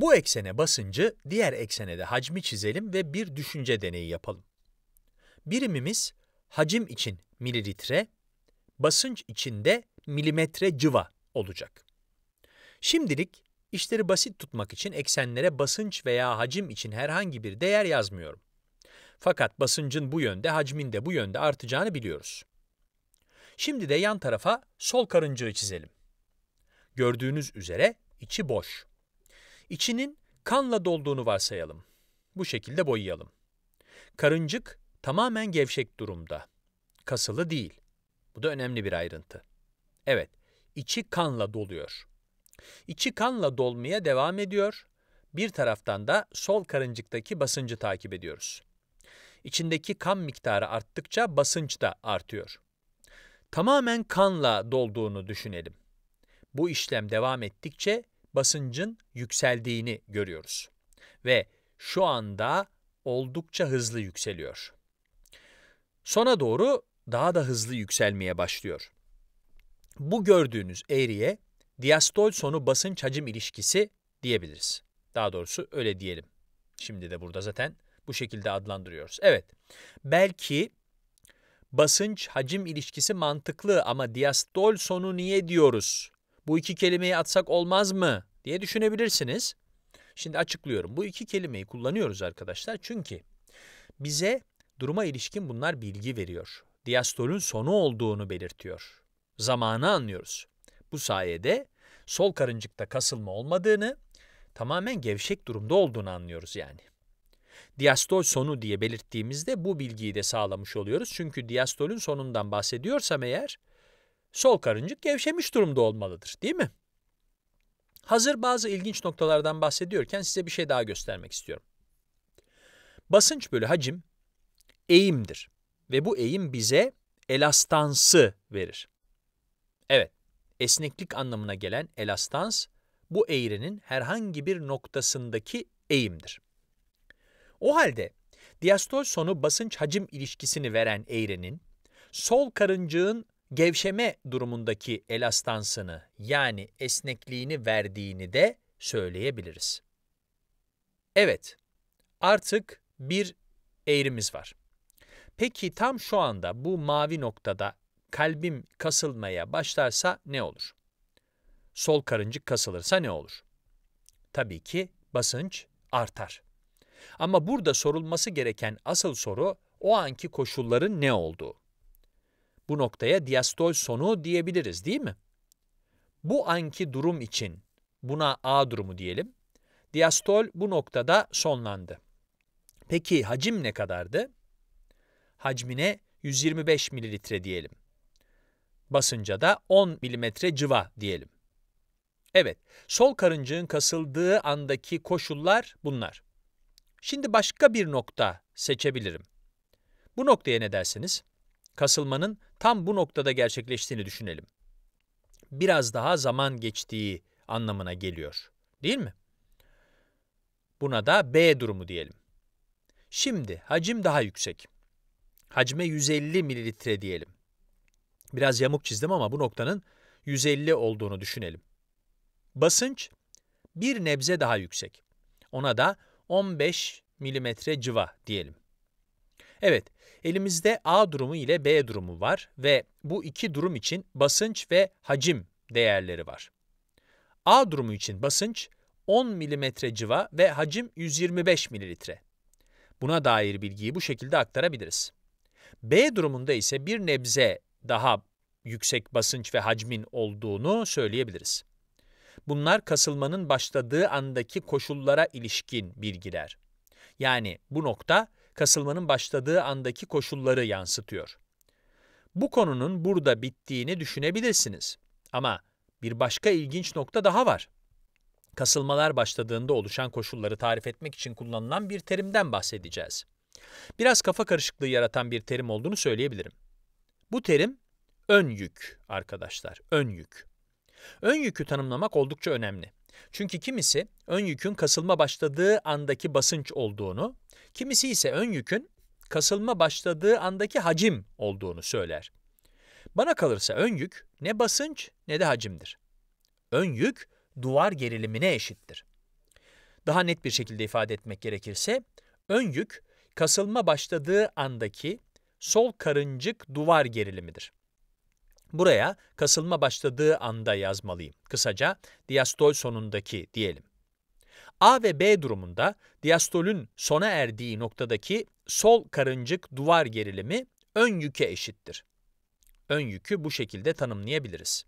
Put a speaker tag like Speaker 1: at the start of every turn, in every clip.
Speaker 1: Bu eksene basıncı, diğer eksene de hacmi çizelim ve bir düşünce deneyi yapalım. Birimimiz hacim için mililitre, basınç içinde milimetre cıva olacak. Şimdilik işleri basit tutmak için eksenlere basınç veya hacim için herhangi bir değer yazmıyorum. Fakat basıncın bu yönde, hacmin de bu yönde artacağını biliyoruz. Şimdi de yan tarafa sol karıncığı çizelim. Gördüğünüz üzere içi boş. İçinin kanla dolduğunu varsayalım. Bu şekilde boyayalım. Karıncık tamamen gevşek durumda. Kasılı değil. Bu da önemli bir ayrıntı. Evet, içi kanla doluyor. İçi kanla dolmaya devam ediyor. Bir taraftan da sol karıncıktaki basıncı takip ediyoruz. İçindeki kan miktarı arttıkça basınç da artıyor. Tamamen kanla dolduğunu düşünelim. Bu işlem devam ettikçe basıncın yükseldiğini görüyoruz. Ve şu anda oldukça hızlı yükseliyor. Sona doğru daha da hızlı yükselmeye başlıyor. Bu gördüğünüz eğriye diastol sonu basınç hacim ilişkisi diyebiliriz. Daha doğrusu öyle diyelim. Şimdi de burada zaten bu şekilde adlandırıyoruz. Evet, belki basınç hacim ilişkisi mantıklı ama diastol sonu niye diyoruz bu iki kelimeyi atsak olmaz mı diye düşünebilirsiniz. Şimdi açıklıyorum. Bu iki kelimeyi kullanıyoruz arkadaşlar çünkü bize duruma ilişkin bunlar bilgi veriyor. Diastolün sonu olduğunu belirtiyor. Zamanı anlıyoruz. Bu sayede sol karıncıkta kasılma olmadığını, tamamen gevşek durumda olduğunu anlıyoruz yani. Diastol sonu diye belirttiğimizde bu bilgiyi de sağlamış oluyoruz. Çünkü diastolün sonundan bahsediyorsam eğer sol karıncık gevşemiş durumda olmalıdır değil mi? Hazır bazı ilginç noktalardan bahsediyorken size bir şey daha göstermek istiyorum. Basınç bölü hacim eğimdir ve bu eğim bize elastansı verir. Evet, esneklik anlamına gelen elastans bu eğrinin herhangi bir noktasındaki eğimdir. O halde diastol sonu basınç hacim ilişkisini veren eğrenin sol karıncığın gevşeme durumundaki elastansını yani esnekliğini verdiğini de söyleyebiliriz. Evet, artık bir eğrimiz var. Peki tam şu anda bu mavi noktada kalbim kasılmaya başlarsa ne olur? Sol karıncık kasılırsa ne olur? Tabii ki basınç artar. Ama burada sorulması gereken asıl soru o anki koşulların ne olduğu. Bu noktaya diastol sonu diyebiliriz değil mi? Bu anki durum için buna A durumu diyelim. Diastol bu noktada sonlandı. Peki hacim ne kadardı? Hacmine 125 mililitre diyelim. Basınca da 10 milimetre civa diyelim. Evet, sol karıncığın kasıldığı andaki koşullar bunlar. Şimdi başka bir nokta seçebilirim. Bu noktaya ne dersiniz? kasılmanın tam bu noktada gerçekleştiğini düşünelim. Biraz daha zaman geçtiği anlamına geliyor. Değil mi? Buna da B durumu diyelim. Şimdi hacim daha yüksek. Hacme 150 mililitre diyelim. Biraz yamuk çizdim ama bu noktanın 150 olduğunu düşünelim. Basınç bir nebze daha yüksek. Ona da 15 milimetre civa diyelim. Evet, elimizde A durumu ile B durumu var ve bu iki durum için basınç ve hacim değerleri var. A durumu için basınç 10 mm civa ve hacim 125 mililitre. Buna dair bilgiyi bu şekilde aktarabiliriz. B durumunda ise bir nebze daha yüksek basınç ve hacmin olduğunu söyleyebiliriz. Bunlar kasılmanın başladığı andaki koşullara ilişkin bilgiler. Yani bu nokta kasılmanın başladığı andaki koşulları yansıtıyor. Bu konunun burada bittiğini düşünebilirsiniz. Ama bir başka ilginç nokta daha var. Kasılmalar başladığında oluşan koşulları tarif etmek için kullanılan bir terimden bahsedeceğiz. Biraz kafa karışıklığı yaratan bir terim olduğunu söyleyebilirim. Bu terim ön yük arkadaşlar, ön yük. Ön yükü tanımlamak oldukça önemli. Çünkü kimisi ön yükün kasılma başladığı andaki basınç olduğunu, kimisi ise ön yükün kasılma başladığı andaki hacim olduğunu söyler. Bana kalırsa ön yük ne basınç ne de hacimdir. Ön yük duvar gerilimine eşittir. Daha net bir şekilde ifade etmek gerekirse, ön yük kasılma başladığı andaki sol karıncık duvar gerilimidir. Buraya kasılma başladığı anda yazmalıyım. Kısaca diastol sonundaki diyelim. A ve B durumunda diastolün sona erdiği noktadaki sol karıncık duvar gerilimi ön yüke eşittir. Ön yükü bu şekilde tanımlayabiliriz.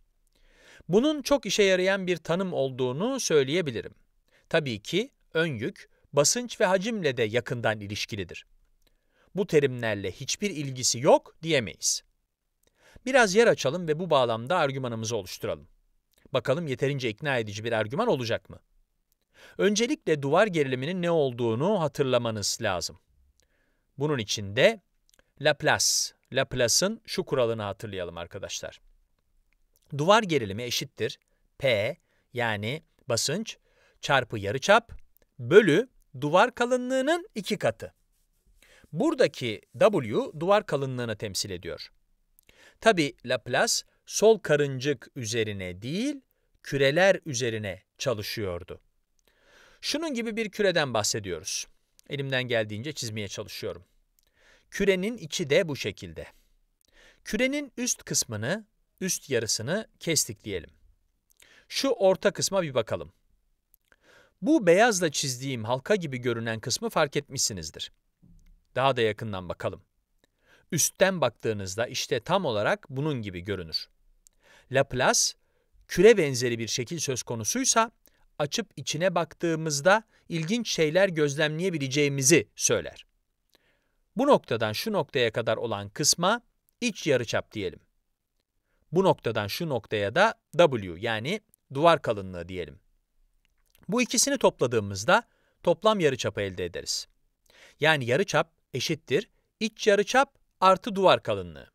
Speaker 1: Bunun çok işe yarayan bir tanım olduğunu söyleyebilirim. Tabii ki ön yük basınç ve hacimle de yakından ilişkilidir. Bu terimlerle hiçbir ilgisi yok diyemeyiz. Biraz yer açalım ve bu bağlamda argümanımızı oluşturalım. Bakalım yeterince ikna edici bir argüman olacak mı? Öncelikle duvar geriliminin ne olduğunu hatırlamanız lazım. Bunun için de Laplace, Laplace'ın şu kuralını hatırlayalım arkadaşlar. Duvar gerilimi eşittir P yani basınç çarpı yarıçap bölü duvar kalınlığının iki katı. Buradaki W duvar kalınlığını temsil ediyor. Tabi Laplace sol karıncık üzerine değil, küreler üzerine çalışıyordu. Şunun gibi bir küreden bahsediyoruz. Elimden geldiğince çizmeye çalışıyorum. Kürenin içi de bu şekilde. Kürenin üst kısmını, üst yarısını kestik diyelim. Şu orta kısma bir bakalım. Bu beyazla çizdiğim halka gibi görünen kısmı fark etmişsinizdir. Daha da yakından bakalım üstten baktığınızda işte tam olarak bunun gibi görünür. Laplace, küre benzeri bir şekil söz konusuysa, açıp içine baktığımızda ilginç şeyler gözlemleyebileceğimizi söyler. Bu noktadan şu noktaya kadar olan kısma iç yarıçap diyelim. Bu noktadan şu noktaya da W yani duvar kalınlığı diyelim. Bu ikisini topladığımızda toplam yarıçapı elde ederiz. Yani yarıçap eşittir iç yarıçap artı duvar kalınlığı.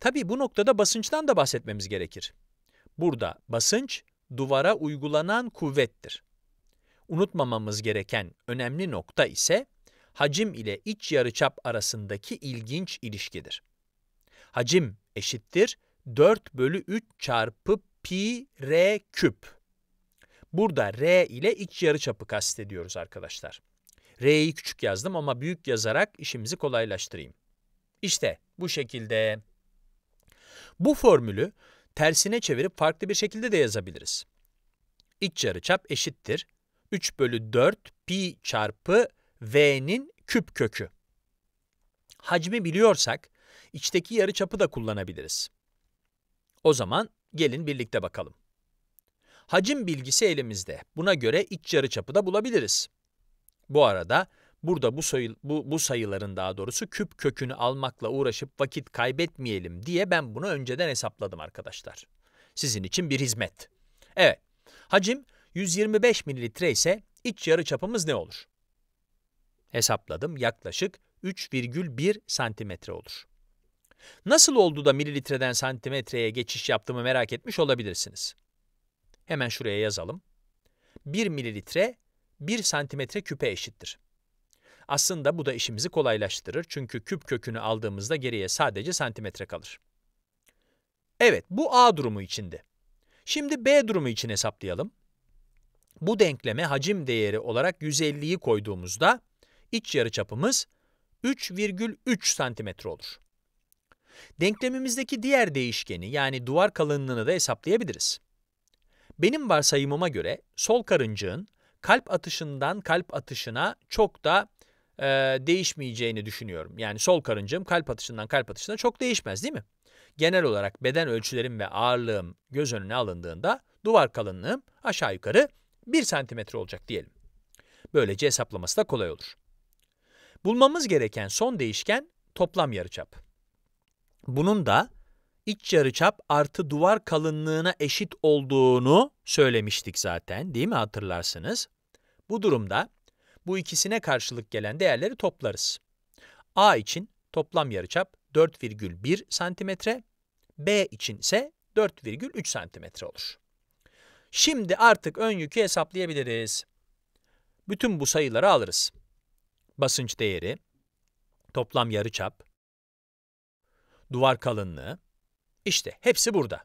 Speaker 1: Tabii bu noktada basınçtan da bahsetmemiz gerekir. Burada basınç, duvara uygulanan kuvvettir. Unutmamamız gereken önemli nokta ise, hacim ile iç yarıçap arasındaki ilginç ilişkidir. Hacim eşittir 4 bölü 3 çarpı pi r küp. Burada r ile iç yarıçapı kastediyoruz arkadaşlar. R'yi küçük yazdım ama büyük yazarak işimizi kolaylaştırayım. İşte bu şekilde. Bu formülü tersine çevirip farklı bir şekilde de yazabiliriz. İç yarıçap eşittir 3 bölü 4 pi çarpı v'nin küp kökü. Hacmi biliyorsak içteki yarıçapı da kullanabiliriz. O zaman gelin birlikte bakalım. Hacim bilgisi elimizde. Buna göre iç yarıçapı da bulabiliriz. Bu arada Burada bu, sayı, bu, bu sayıların daha doğrusu küp kökünü almakla uğraşıp vakit kaybetmeyelim diye ben bunu önceden hesapladım arkadaşlar. Sizin için bir hizmet. Evet, hacim 125 mililitre ise iç yarı çapımız ne olur? Hesapladım yaklaşık 3,1 santimetre olur. Nasıl oldu da mililitreden santimetreye geçiş yaptığımı merak etmiş olabilirsiniz. Hemen şuraya yazalım. 1 mililitre 1 santimetre küpe eşittir. Aslında bu da işimizi kolaylaştırır çünkü küp kökünü aldığımızda geriye sadece santimetre kalır. Evet, bu A durumu içindi. Şimdi B durumu için hesaplayalım. Bu denkleme hacim değeri olarak 150'yi koyduğumuzda iç yarıçapımız 3,3 santimetre olur. Denklemimizdeki diğer değişkeni yani duvar kalınlığını da hesaplayabiliriz. Benim varsayımıma göre sol karıncığın kalp atışından kalp atışına çok da e, değişmeyeceğini düşünüyorum. Yani sol karıncığım kalp atışından kalp atışına çok değişmez değil mi? Genel olarak beden ölçülerim ve ağırlığım göz önüne alındığında duvar kalınlığım aşağı yukarı 1 santimetre olacak diyelim. Böylece hesaplaması da kolay olur. Bulmamız gereken son değişken toplam yarıçap. Bunun da iç yarıçap artı duvar kalınlığına eşit olduğunu söylemiştik zaten değil mi hatırlarsınız? Bu durumda bu ikisine karşılık gelen değerleri toplarız. A için toplam yarıçap 4,1 cm, B için ise 4,3 cm olur. Şimdi artık ön yükü hesaplayabiliriz. Bütün bu sayıları alırız. Basınç değeri, toplam yarıçap, duvar kalınlığı, işte hepsi burada.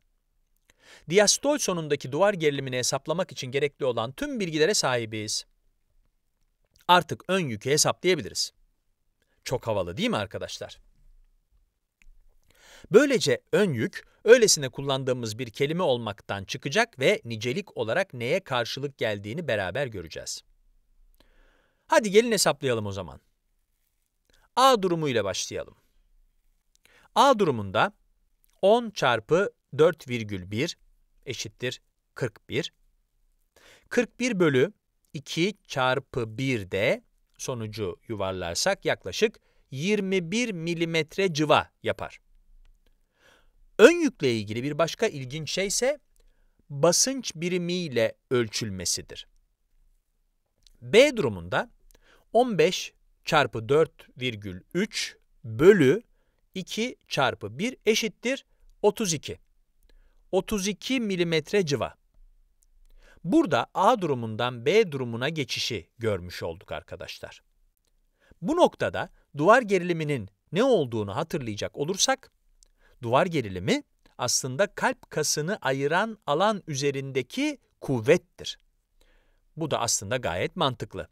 Speaker 1: Diastol sonundaki duvar gerilimini hesaplamak için gerekli olan tüm bilgilere sahibiz artık ön yükü hesaplayabiliriz. Çok havalı değil mi arkadaşlar? Böylece ön yük, öylesine kullandığımız bir kelime olmaktan çıkacak ve nicelik olarak neye karşılık geldiğini beraber göreceğiz. Hadi gelin hesaplayalım o zaman. A durumu ile başlayalım. A durumunda 10 çarpı 4,1 eşittir 41. 41 bölü 2 çarpı 1 de sonucu yuvarlarsak yaklaşık 21 milimetre civa yapar. Ön yükle ilgili bir başka ilginç şey ise basınç birimiyle ölçülmesidir. B durumunda 15 çarpı 4,3 bölü 2 çarpı 1 eşittir 32. 32 milimetre civa. Burada A durumundan B durumuna geçişi görmüş olduk arkadaşlar. Bu noktada duvar geriliminin ne olduğunu hatırlayacak olursak, duvar gerilimi aslında kalp kasını ayıran alan üzerindeki kuvvettir. Bu da aslında gayet mantıklı.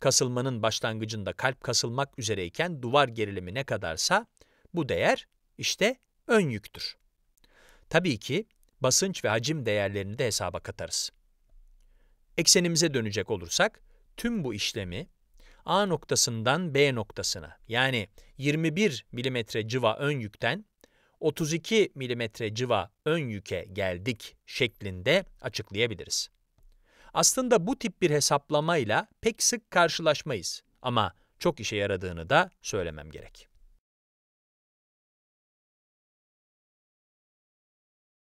Speaker 1: Kasılmanın başlangıcında kalp kasılmak üzereyken duvar gerilimi ne kadarsa bu değer işte ön yüktür. Tabii ki basınç ve hacim değerlerini de hesaba katarız. Eksenimize dönecek olursak tüm bu işlemi A noktasından B noktasına yani 21 milimetre civa ön yükten 32 milimetre civa ön yüke geldik şeklinde açıklayabiliriz. Aslında bu tip bir hesaplamayla pek sık karşılaşmayız ama çok işe yaradığını da söylemem gerek.